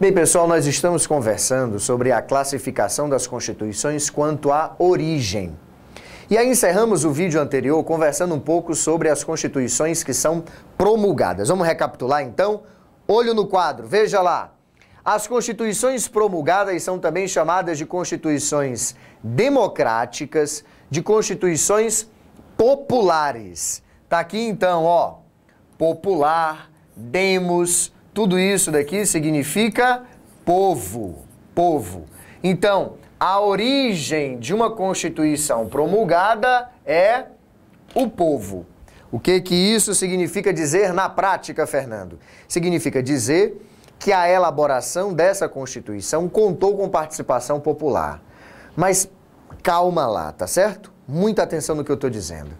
Bem, pessoal, nós estamos conversando sobre a classificação das constituições quanto à origem. E aí encerramos o vídeo anterior conversando um pouco sobre as constituições que são promulgadas. Vamos recapitular então? Olho no quadro, veja lá. As constituições promulgadas são também chamadas de constituições democráticas, de constituições populares. Tá aqui então, ó, popular, demos, tudo isso daqui significa povo, povo. Então, a origem de uma constituição promulgada é o povo. O que que isso significa dizer na prática, Fernando? Significa dizer que a elaboração dessa constituição contou com participação popular. Mas calma lá, tá certo? Muita atenção no que eu estou dizendo.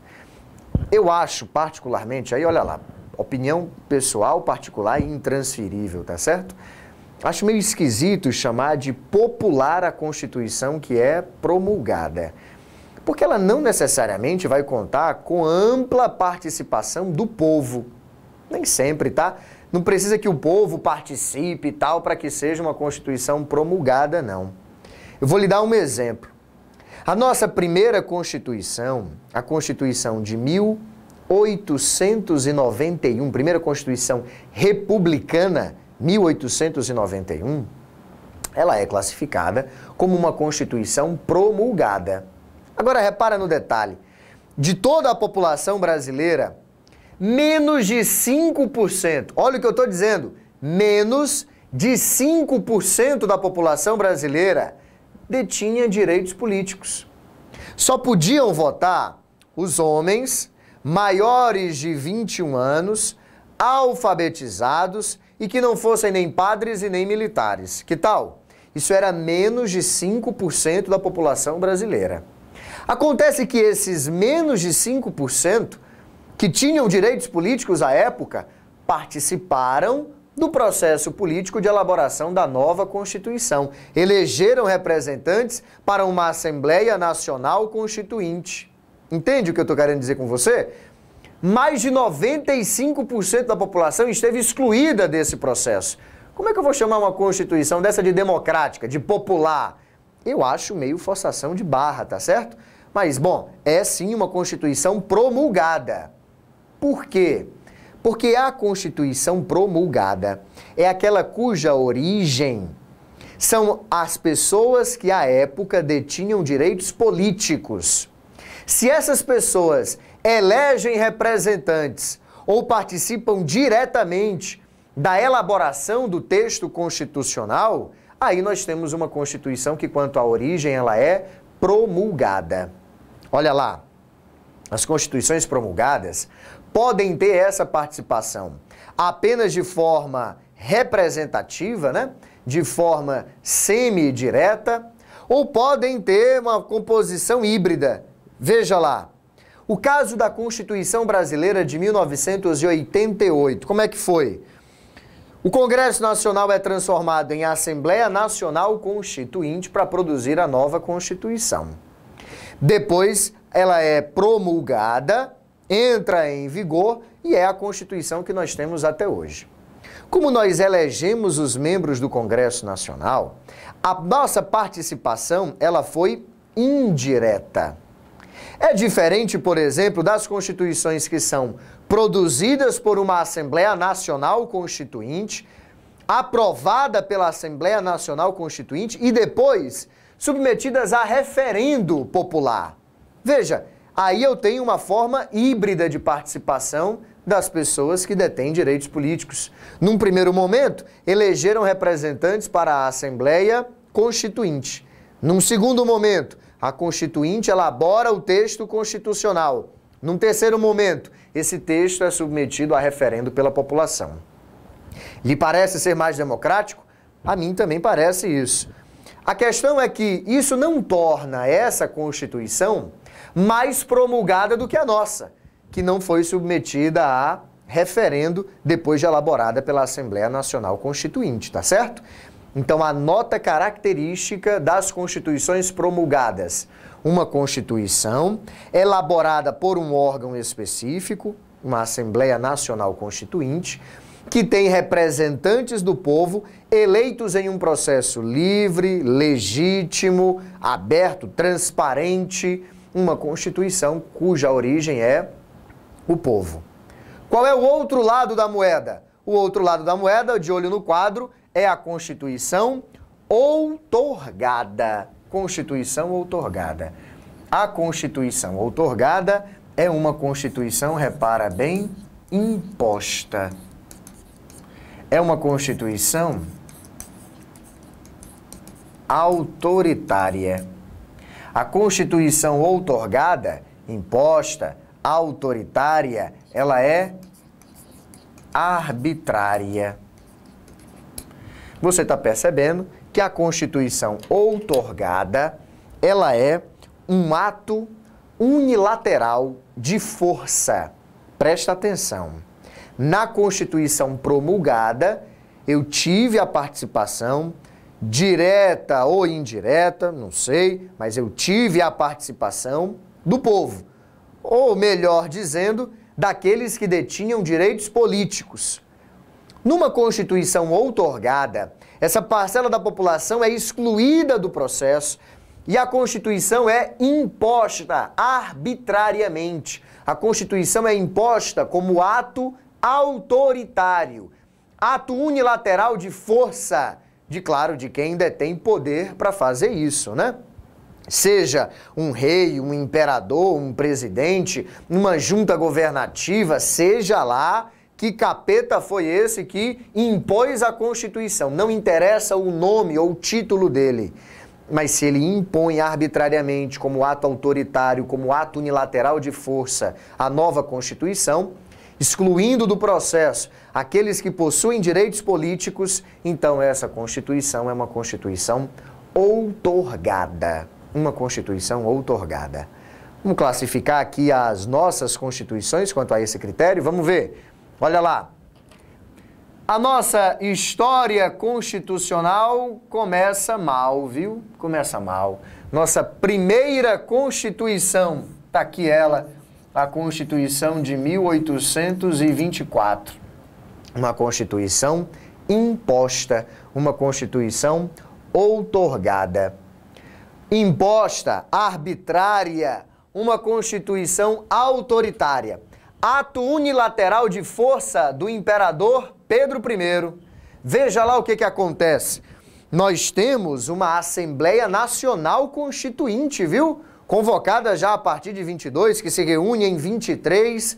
Eu acho particularmente, aí olha lá, opinião pessoal, particular e intransferível, tá certo? Acho meio esquisito chamar de popular a Constituição que é promulgada, porque ela não necessariamente vai contar com ampla participação do povo. Nem sempre, tá? Não precisa que o povo participe e tal para que seja uma Constituição promulgada, não. Eu vou lhe dar um exemplo. A nossa primeira Constituição, a Constituição de 1800, 1891, primeira Constituição republicana, 1891, ela é classificada como uma Constituição promulgada. Agora repara no detalhe. De toda a população brasileira, menos de 5%, olha o que eu estou dizendo, menos de 5% da população brasileira detinha direitos políticos. Só podiam votar os homens maiores de 21 anos, alfabetizados e que não fossem nem padres e nem militares. Que tal? Isso era menos de 5% da população brasileira. Acontece que esses menos de 5% que tinham direitos políticos à época participaram do processo político de elaboração da nova Constituição. Elegeram representantes para uma Assembleia Nacional Constituinte. Entende o que eu estou querendo dizer com você? Mais de 95% da população esteve excluída desse processo. Como é que eu vou chamar uma Constituição dessa de democrática, de popular? Eu acho meio forçação de barra, tá certo? Mas, bom, é sim uma Constituição promulgada. Por quê? Porque a Constituição promulgada é aquela cuja origem são as pessoas que à época detinham direitos políticos. Se essas pessoas elegem representantes ou participam diretamente da elaboração do texto constitucional, aí nós temos uma Constituição que, quanto à origem, ela é promulgada. Olha lá, as constituições promulgadas podem ter essa participação apenas de forma representativa, né? de forma semidireta, ou podem ter uma composição híbrida, Veja lá. O caso da Constituição Brasileira de 1988, como é que foi? O Congresso Nacional é transformado em Assembleia Nacional Constituinte para produzir a nova Constituição. Depois, ela é promulgada, entra em vigor e é a Constituição que nós temos até hoje. Como nós elegemos os membros do Congresso Nacional, a nossa participação ela foi indireta. É diferente, por exemplo, das constituições que são produzidas por uma Assembleia Nacional Constituinte, aprovada pela Assembleia Nacional Constituinte e depois submetidas a referendo popular. Veja, aí eu tenho uma forma híbrida de participação das pessoas que detêm direitos políticos. Num primeiro momento, elegeram representantes para a Assembleia Constituinte. Num segundo momento, a Constituinte elabora o texto constitucional. Num terceiro momento, esse texto é submetido a referendo pela população. Lhe parece ser mais democrático? A mim também parece isso. A questão é que isso não torna essa Constituição mais promulgada do que a nossa, que não foi submetida a referendo depois de elaborada pela Assembleia Nacional Constituinte, tá certo? Então, a nota característica das constituições promulgadas. Uma constituição elaborada por um órgão específico, uma Assembleia Nacional Constituinte, que tem representantes do povo eleitos em um processo livre, legítimo, aberto, transparente, uma Constituição cuja origem é o povo. Qual é o outro lado da moeda? O outro lado da moeda, de olho no quadro, é a Constituição outorgada. Constituição outorgada. A Constituição outorgada é uma Constituição, repara bem, imposta. É uma Constituição autoritária. A Constituição outorgada, imposta, autoritária, ela é arbitrária você está percebendo que a Constituição outorgada, ela é um ato unilateral de força. Presta atenção. Na Constituição promulgada, eu tive a participação direta ou indireta, não sei, mas eu tive a participação do povo. Ou melhor dizendo, daqueles que detinham direitos políticos. Numa Constituição outorgada, essa parcela da população é excluída do processo e a Constituição é imposta arbitrariamente. A Constituição é imposta como ato autoritário, ato unilateral de força, de claro, de quem detém poder para fazer isso, né? Seja um rei, um imperador, um presidente, uma junta governativa, seja lá que capeta foi esse que impôs a Constituição? Não interessa o nome ou o título dele. Mas se ele impõe arbitrariamente, como ato autoritário, como ato unilateral de força, a nova Constituição, excluindo do processo aqueles que possuem direitos políticos, então essa Constituição é uma Constituição outorgada. Uma Constituição outorgada. Vamos classificar aqui as nossas Constituições quanto a esse critério? Vamos ver. Olha lá. A nossa história constitucional começa mal, viu? Começa mal. Nossa primeira Constituição, está aqui ela, a Constituição de 1824. Uma Constituição imposta, uma Constituição outorgada. Imposta, arbitrária, uma Constituição autoritária ato unilateral de força do imperador Pedro I. Veja lá o que, que acontece. Nós temos uma Assembleia Nacional Constituinte, viu? Convocada já a partir de 22, que se reúne em 23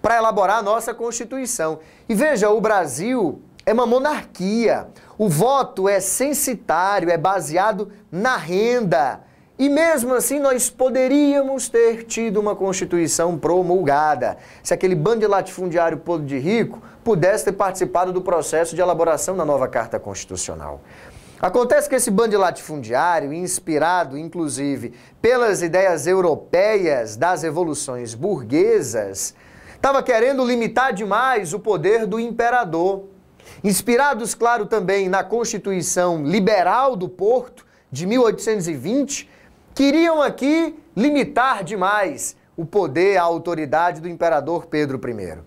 para elaborar a nossa Constituição. E veja, o Brasil é uma monarquia. O voto é censitário, é baseado na renda. E mesmo assim nós poderíamos ter tido uma Constituição promulgada, se aquele bando de latifundiário podre de rico pudesse ter participado do processo de elaboração da nova Carta Constitucional. Acontece que esse bando latifundiário, inspirado inclusive pelas ideias europeias das revoluções burguesas, estava querendo limitar demais o poder do imperador. Inspirados, claro, também na Constituição Liberal do Porto, de 1820, queriam aqui limitar demais o poder, a autoridade do imperador Pedro I.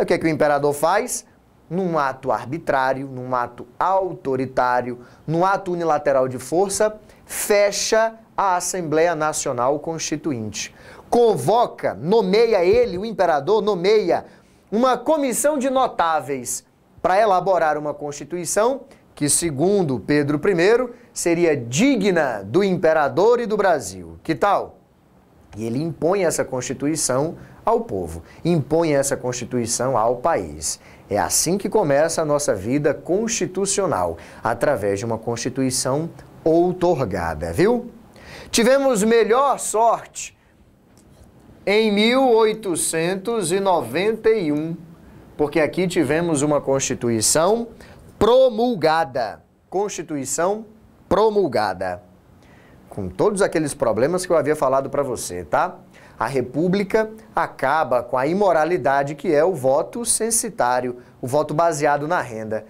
o que, é que o imperador faz? Num ato arbitrário, num ato autoritário, num ato unilateral de força, fecha a Assembleia Nacional Constituinte. Convoca, nomeia ele, o imperador, nomeia uma comissão de notáveis para elaborar uma Constituição que, segundo Pedro I, seria digna do imperador e do Brasil. Que tal? E ele impõe essa Constituição ao povo, impõe essa Constituição ao país. É assim que começa a nossa vida constitucional, através de uma Constituição outorgada, viu? Tivemos melhor sorte em 1891, porque aqui tivemos uma Constituição promulgada. Constituição promulgada. Com todos aqueles problemas que eu havia falado para você, tá? A República acaba com a imoralidade que é o voto censitário, o voto baseado na renda.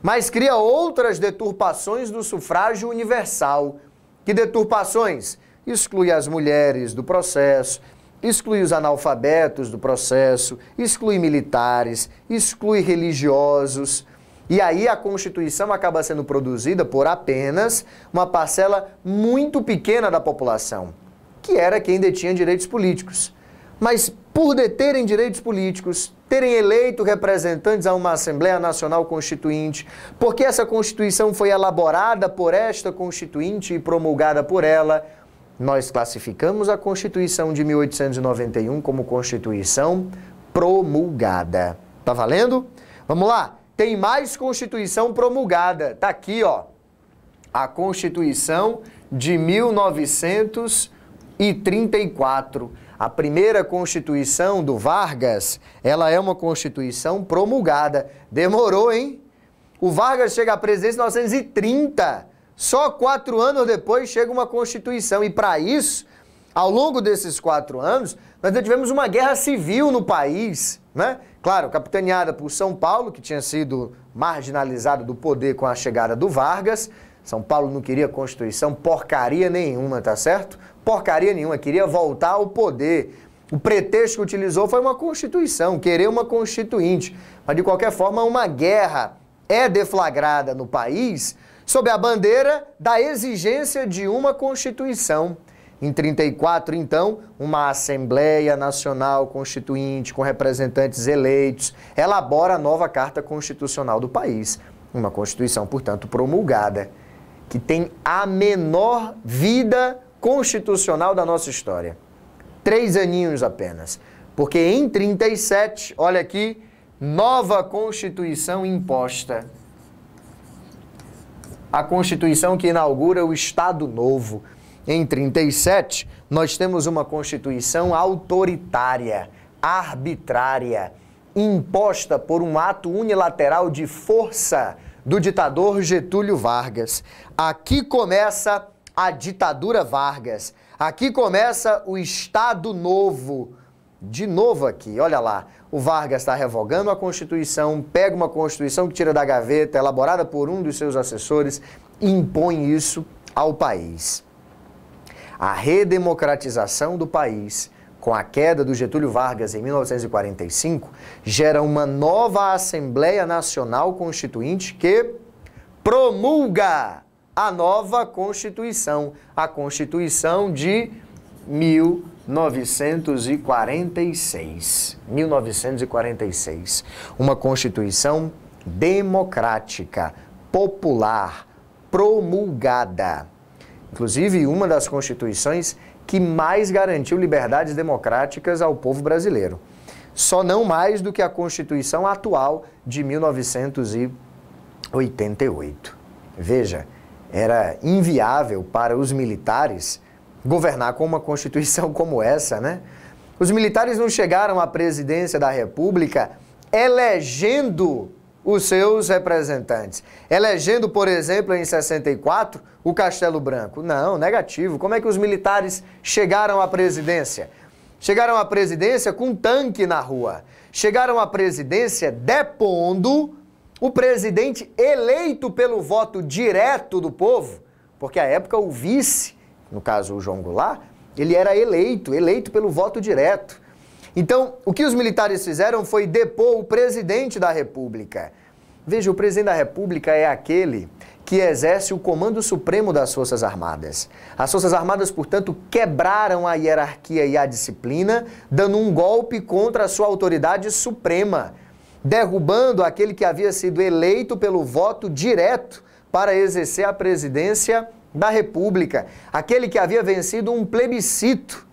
Mas cria outras deturpações do sufrágio universal. Que deturpações? Exclui as mulheres do processo, exclui os analfabetos do processo, exclui militares, exclui religiosos, e aí a Constituição acaba sendo produzida por apenas uma parcela muito pequena da população, que era quem detinha direitos políticos. Mas por deterem direitos políticos, terem eleito representantes a uma Assembleia Nacional Constituinte, porque essa Constituição foi elaborada por esta Constituinte e promulgada por ela, nós classificamos a Constituição de 1891 como Constituição promulgada. Tá valendo? Vamos lá! tem mais Constituição promulgada. Tá aqui, ó. A Constituição de 1934. A primeira Constituição do Vargas, ela é uma Constituição promulgada. Demorou, hein? O Vargas chega à presidência em 1930. Só quatro anos depois chega uma Constituição. E para isso, ao longo desses quatro anos, nós tivemos uma guerra civil no país, né? Claro, capitaneada por São Paulo, que tinha sido marginalizado do poder com a chegada do Vargas. São Paulo não queria Constituição, porcaria nenhuma, tá certo? Porcaria nenhuma, queria voltar ao poder. O pretexto que utilizou foi uma Constituição, querer uma Constituinte. Mas, de qualquer forma, uma guerra é deflagrada no país sob a bandeira da exigência de uma Constituição. Em 34, então, uma Assembleia Nacional Constituinte com representantes eleitos elabora a nova Carta Constitucional do país, uma Constituição, portanto, promulgada, que tem a menor vida constitucional da nossa história. Três aninhos apenas. Porque em 37, olha aqui, nova Constituição imposta. A Constituição que inaugura o Estado Novo em 37, nós temos uma Constituição autoritária, arbitrária, imposta por um ato unilateral de força do ditador Getúlio Vargas. Aqui começa a ditadura Vargas. Aqui começa o Estado Novo. De novo aqui, olha lá. O Vargas está revogando a Constituição, pega uma Constituição que tira da gaveta, elaborada por um dos seus assessores, e impõe isso ao país a redemocratização do país com a queda do Getúlio Vargas em 1945, gera uma nova Assembleia Nacional Constituinte que promulga a nova Constituição, a Constituição de 1946. 1946. Uma Constituição democrática, popular, promulgada inclusive uma das constituições que mais garantiu liberdades democráticas ao povo brasileiro. Só não mais do que a Constituição atual de 1988. Veja, era inviável para os militares governar com uma Constituição como essa, né? Os militares não chegaram à presidência da República elegendo os seus representantes. Elegendo, por exemplo, em 64, o Castelo Branco. Não, negativo. Como é que os militares chegaram à presidência? Chegaram à presidência com um tanque na rua. Chegaram à presidência depondo o presidente eleito pelo voto direto do povo, porque à época o vice, no caso o João Goulart, ele era eleito, eleito pelo voto direto. Então, o que os militares fizeram foi depor o presidente da República. Veja, o presidente da República é aquele que exerce o comando supremo das Forças Armadas. As Forças Armadas, portanto, quebraram a hierarquia e a disciplina, dando um golpe contra a sua autoridade suprema, derrubando aquele que havia sido eleito pelo voto direto para exercer a presidência da República, aquele que havia vencido um plebiscito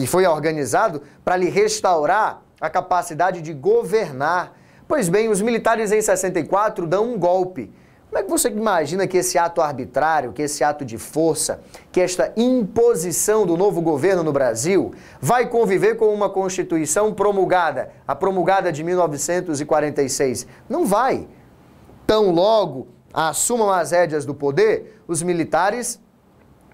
que foi organizado para lhe restaurar a capacidade de governar. Pois bem, os militares em 64 dão um golpe. Como é que você imagina que esse ato arbitrário, que esse ato de força, que esta imposição do novo governo no Brasil vai conviver com uma Constituição promulgada, a promulgada de 1946? Não vai. Tão logo assumam as rédeas do poder, os militares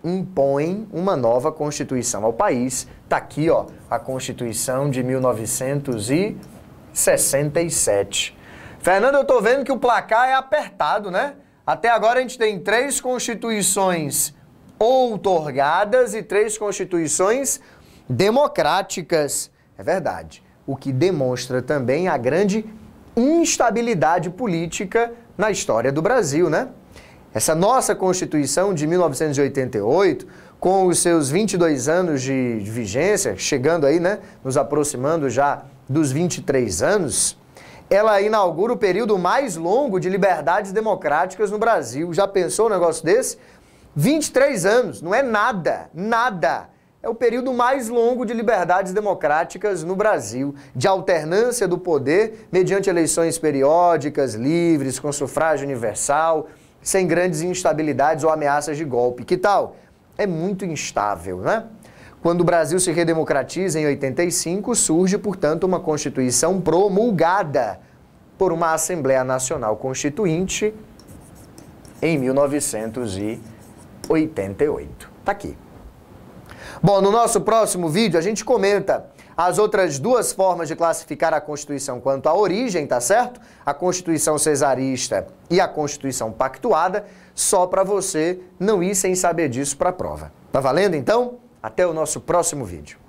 impõe uma nova Constituição ao país. Está aqui ó, a Constituição de 1967. Fernando, eu estou vendo que o placar é apertado, né? Até agora a gente tem três constituições outorgadas e três constituições democráticas. É verdade. O que demonstra também a grande instabilidade política na história do Brasil, né? Essa nossa Constituição de 1988, com os seus 22 anos de vigência, chegando aí, né, nos aproximando já dos 23 anos, ela inaugura o período mais longo de liberdades democráticas no Brasil. Já pensou um negócio desse? 23 anos, não é nada, nada. É o período mais longo de liberdades democráticas no Brasil, de alternância do poder mediante eleições periódicas, livres, com sufrágio universal sem grandes instabilidades ou ameaças de golpe. Que tal? É muito instável, né? Quando o Brasil se redemocratiza em 85, surge, portanto, uma Constituição promulgada por uma Assembleia Nacional Constituinte em 1988. Tá aqui. Bom, no nosso próximo vídeo a gente comenta as outras duas formas de classificar a Constituição quanto à origem, tá certo? A Constituição cesarista e a Constituição pactuada, só para você não ir sem saber disso para a prova. Tá valendo então? Até o nosso próximo vídeo.